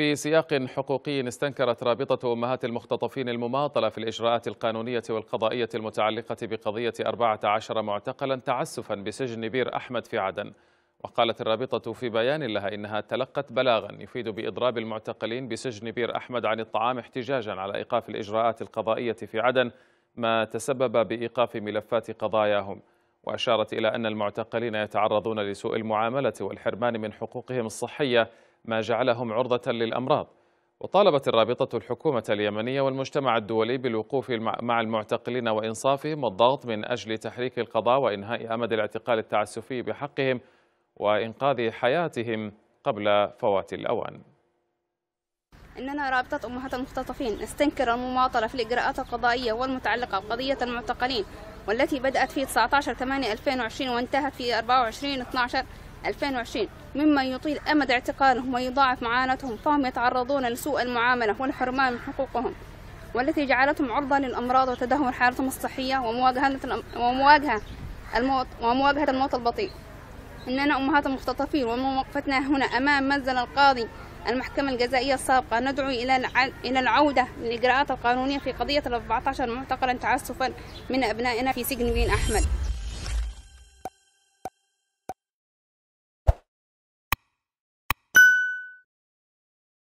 في سياق حقوقي استنكرت رابطة أمهات المختطفين المماطلة في الإجراءات القانونية والقضائية المتعلقة بقضية 14 معتقلا تعسفا بسجن بير أحمد في عدن وقالت الرابطة في بيان لها إنها تلقت بلاغا يفيد بإضراب المعتقلين بسجن بير أحمد عن الطعام احتجاجا على إيقاف الإجراءات القضائية في عدن ما تسبب بإيقاف ملفات قضاياهم وأشارت إلى أن المعتقلين يتعرضون لسوء المعاملة والحرمان من حقوقهم الصحية ما جعلهم عرضة للأمراض وطالبت الرابطة الحكومة اليمنية والمجتمع الدولي بالوقوف مع المعتقلين وإنصافهم والضغط من أجل تحريك القضاء وإنهاء أمد الاعتقال التعسفي بحقهم وإنقاذ حياتهم قبل فوات الأوان إننا رابطة أمهات المختطفين نستنكر المماطلة في الإجراءات القضائية والمتعلقة بقضية المعتقلين والتي بدأت في 19 8 2020 وانتهت في 24 12 2020 مما يطيل أمد اعتقالهم ويضاعف معاناتهم فهم يتعرضون لسوء المعاملة والحرمان من حقوقهم والتي جعلتهم عرضة للأمراض وتدهور حالتهم الصحية ومواجهة ومواجهة الموت ومواجهة الموت البطيء إننا أمهات المختطفين ومن وقفتنا هنا أمام منزل القاضي المحكمة الجزائية السابقة ندعو إلى إلى العودة للإجراءات القانونية في قضية ال 14 معتقلا تعسفا من أبنائنا في سجن بين أحمد